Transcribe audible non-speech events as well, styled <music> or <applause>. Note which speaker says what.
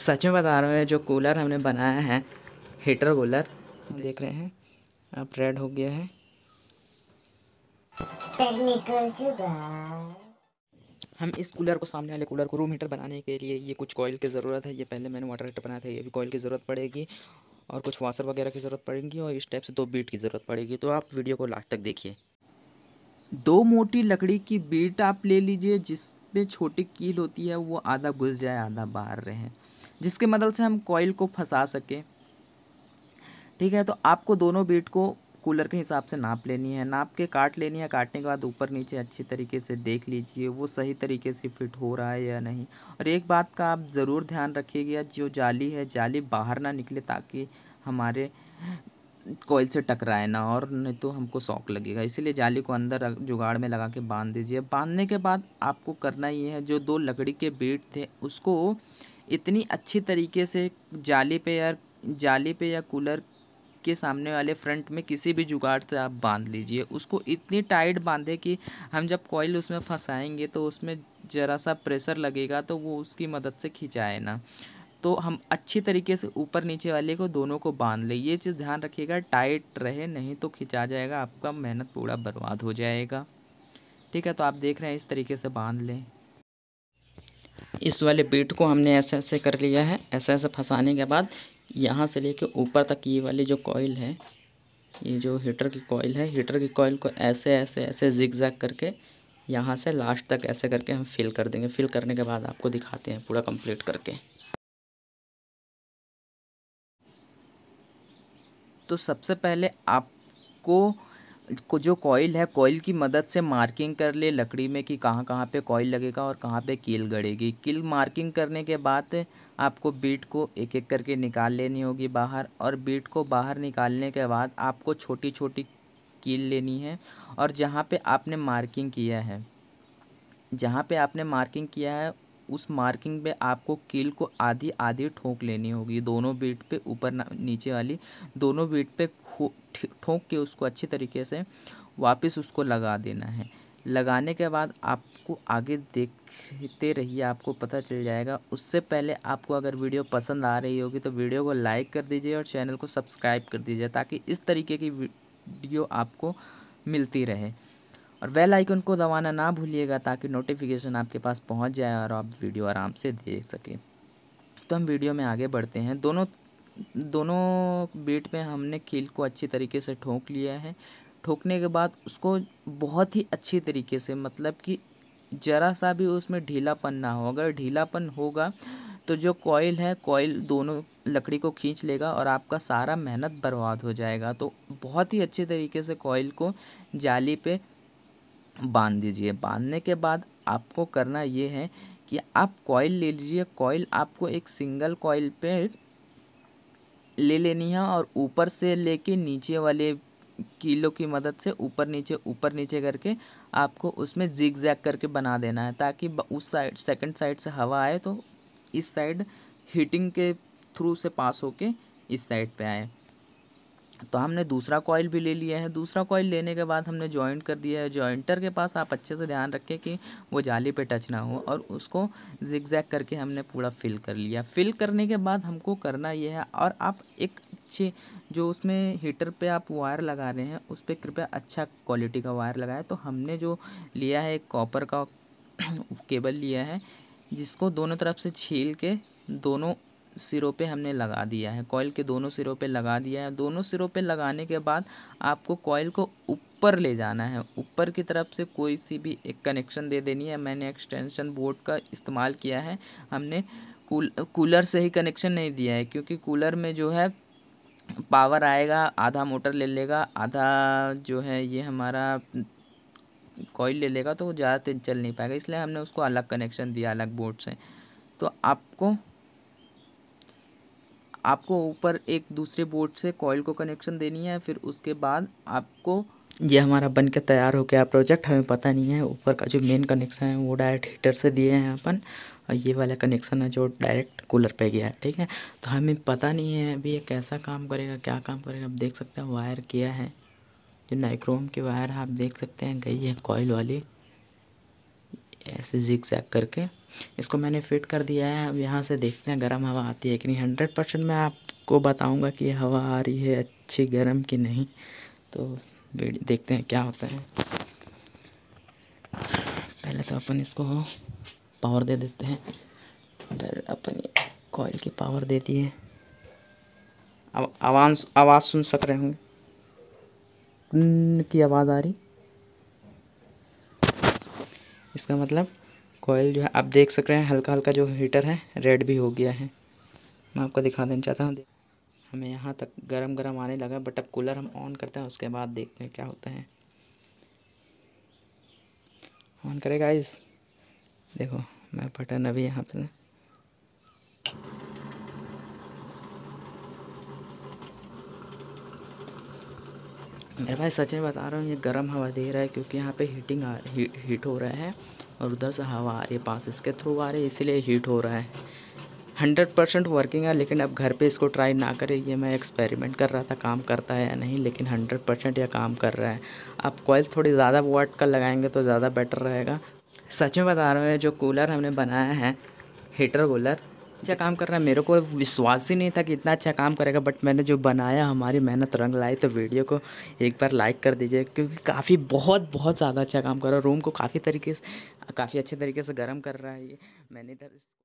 Speaker 1: सच में बता रहा हूँ जो कूलर हमने बनाया है हीटर कूलर देख रहे हैं अब रेड हो गया है हम इस कूलर को सामने वाले कूलर को रूम हीटर बनाने के लिए ये कुछ कॉयल की ज़रूरत है ये पहले मैंने वाटर हीटर बनाया था ये भी कॉयल की ज़रूरत पड़ेगी और कुछ वाशर वगैरह की ज़रूरत पड़ेगी और इस टाइप से दो बीट की ज़रूरत पड़ेगी तो आप वीडियो को लास्ट तक देखिए दो मोटी लकड़ी की बीट आप ले लीजिए जिसमें छोटी कील होती है वो आधा घुस जाए आधा बाहर रहे जिसके मदद से हम कॉयल को फंसा सकें ठीक है तो आपको दोनों बीट को कूलर के हिसाब से नाप लेनी है नाप के काट लेनी है काटने के बाद ऊपर नीचे अच्छी तरीके से देख लीजिए वो सही तरीके से फिट हो रहा है या नहीं और एक बात का आप ज़रूर ध्यान रखिएगा जो जाली है जाली बाहर ना निकले ताकि हमारे कोयल से टकराए ना और नहीं तो हमको शौक लगेगा इसीलिए जाली को अंदर जुगाड़ में लगा के बांध दीजिए बांधने के बाद आपको करना ये है जो दो लकड़ी के बीट थे उसको इतनी अच्छी तरीके से जाली पे या जाली पे या कूलर के सामने वाले फ्रंट में किसी भी जुगाड़ से आप बांध लीजिए उसको इतनी टाइट बांधे कि हम जब कॉइल उसमें फंसाएंगे तो उसमें ज़रा सा प्रेशर लगेगा तो वो उसकी मदद से खिंचाए ना तो हम अच्छी तरीके से ऊपर नीचे वाले को दोनों को बांध लें ये चीज़ ध्यान रखिएगा टाइट रहे नहीं तो खिंचा जाएगा आपका मेहनत पूरा बर्बाद हो जाएगा ठीक है तो आप देख रहे हैं इस तरीके से बांध लें इस वाले बीट को हमने ऐसे ऐसे कर लिया है ऐसे ऐसे फंसाने के बाद यहाँ से लेके ऊपर तक ये वाली जो कॉयल है ये जो हीटर की कॉयल है हीटर की कॉयल को ऐसे ऐसे ऐसे जिगजैग करके यहाँ से लास्ट तक ऐसे करके हम फिल कर देंगे फिल करने के बाद आपको दिखाते हैं पूरा कंप्लीट करके तो सबसे पहले आपको को जो कॉयल है कॉयल की मदद से मार्किंग कर ले लकड़ी में कि कहाँ कहाँ पे कॉयल लगेगा और कहाँ पे कील गड़ेगी कील मार्किंग करने के बाद आपको बीट को एक एक करके निकाल लेनी होगी बाहर और बीट को बाहर निकालने के बाद आपको छोटी छोटी कील लेनी है और जहाँ पे आपने मार्किंग किया है जहाँ पे आपने मार्किंग किया है उस मार्किंग पे आपको कील को आधी आधी ठोक लेनी होगी दोनों बीट पे ऊपर नीचे वाली दोनों बीट पे ठोक के उसको अच्छी तरीके से वापस उसको लगा देना है लगाने के बाद आपको आगे देखते रहिए आपको पता चल जाएगा उससे पहले आपको अगर वीडियो पसंद आ रही होगी तो वीडियो को लाइक कर दीजिए और चैनल को सब्सक्राइब कर दीजिए ताकि इस तरीके की वीडियो आपको मिलती रहे और बेल आइकन को दबाना ना भूलिएगा ताकि नोटिफिकेशन आपके पास पहुंच जाए और आप वीडियो आराम से देख सकें तो हम वीडियो में आगे बढ़ते हैं दोनों दोनों बीट में हमने खेल को अच्छी तरीके से ठोंक लिया है ठोकने के बाद उसको बहुत ही अच्छी तरीके से मतलब कि ज़रा सा भी उसमें ढीलापन ना हो अगर ढीलापन होगा तो जो कॉयल है कॉयल दोनों लकड़ी को खींच लेगा और आपका सारा मेहनत बर्बाद हो जाएगा तो बहुत ही अच्छे तरीके से कॉयल को जाली पे बांध दीजिए बांधने के बाद आपको करना ये है कि आप कॉइल ले लीजिए कॉइल आपको एक सिंगल कॉइल पे ले लेनी है और ऊपर से लेके नीचे वाले कीलों की मदद से ऊपर नीचे ऊपर नीचे करके आपको उसमें जिग जैग करके बना देना है ताकि उस साइड सेकंड साइड से हवा आए तो इस साइड हीटिंग के थ्रू से पास होके इस साइड पे आए तो हमने दूसरा कॉयल भी ले लिया है दूसरा कॉयल लेने के बाद हमने जॉइंट कर दिया है जॉइंटर के पास आप अच्छे से ध्यान रखें कि वो जाली पे टच ना हो और उसको जिगजैग करके हमने पूरा फिल कर लिया फिल करने के बाद हमको करना ये है और आप एक अच्छे जो उसमें हीटर पे आप वायर लगा रहे हैं उस पर कृपया अच्छा क्वालिटी का वायर लगाए तो हमने जो लिया है एक कॉपर का केबल <clears throat> लिया है जिसको दोनों तरफ से छील के दोनों सिरों पे हमने लगा दिया है कॉयल के दोनों सिरों पे लगा दिया है दोनों सिरों पे लगाने के बाद आपको कॉयल को ऊपर ले जाना है ऊपर की तरफ से कोई सी भी एक कनेक्शन दे देनी है मैंने एक्सटेंशन बोर्ड का इस्तेमाल किया है हमने कूल कूलर से ही कनेक्शन नहीं दिया है क्योंकि कूलर में जो है पावर आएगा आधा मोटर ले लेगा आधा जो है ये हमारा कॉयल ले लेगा तो वो ज़्यादा तेज चल नहीं पाएगा इसलिए हमने उसको अलग कनेक्शन दिया अलग बोर्ड से तो आपको आपको ऊपर एक दूसरे बोर्ड से कॉयल को कनेक्शन देनी है फिर उसके बाद आपको ये हमारा बन के तैयार हो गया प्रोजेक्ट हमें पता नहीं है ऊपर का जो मेन कनेक्शन है वो डायरेक्ट हीटर से दिए हैं अपन और ये वाला कनेक्शन है जो डायरेक्ट कूलर पे गया है ठीक है तो हमें पता नहीं है अभी ये कैसा काम करेगा क्या काम करेगा आप देख सकते हैं वायर किया है जो नाइक्रोम की वायर है आप देख सकते हैं गई है कॉयल वाली ऐसे जैक करके इसको मैंने फ़िट कर दिया है अब यहाँ से देखते हैं गर्म हवा आती है कि नहीं हंड्रेड परसेंट मैं आपको बताऊँगा कि हवा आ रही है अच्छी गर्म कि नहीं तो देखते हैं क्या होता है पहले तो अपन इसको पावर दे देते हैं पहले अपन कॉयल की पावर देती है आवाज़ आवाज़ सुन सक रहे होंगे की आवाज़ आ रही इसका मतलब कोयल जो है आप देख सक रहे हैं हल्का हल्का जो हीटर है रेड भी हो गया है मैं आपको दिखा देना चाहता हूँ हमें यहाँ तक गरम गरम आने लगा बट अब कूलर हम ऑन करते हैं उसके बाद देखते हैं क्या होता है ऑन करेगा इस देखो मैं बटन अभी यहाँ पर मेरे भाई सच में बता रहा हूँ ये गर्म हवा दे रहा है क्योंकि यहाँ पे हीटिंग आ ही, हीट हो रहा है और उधर से हवा आ रही है पास इसके थ्रू आ रही है इसीलिए हीट हो रहा है हंड्रेड परसेंट वर्किंग है लेकिन अब घर पे इसको ट्राई ना करें ये मैं एक्सपेरिमेंट कर रहा था काम करता है या नहीं लेकिन हंड्रेड परसेंट यह काम कर रहा है आप कॉइल थोड़ी ज़्यादा वाट का लगाएंगे तो ज़्यादा बेटर रहेगा सच में बता रहा हूँ जो कूलर हमने बनाया है हीटर कूलर अच्छा काम कर रहा है मेरे को विश्वास ही नहीं था कि इतना अच्छा काम करेगा बट मैंने जो बनाया हमारी मेहनत रंग लाई तो वीडियो को एक बार लाइक कर दीजिए क्योंकि काफ़ी बहुत बहुत ज़्यादा अच्छा काम कर रहा है रूम को काफ़ी तरीके से काफ़ी अच्छे तरीके से गर्म कर रहा है ये मैंने इधर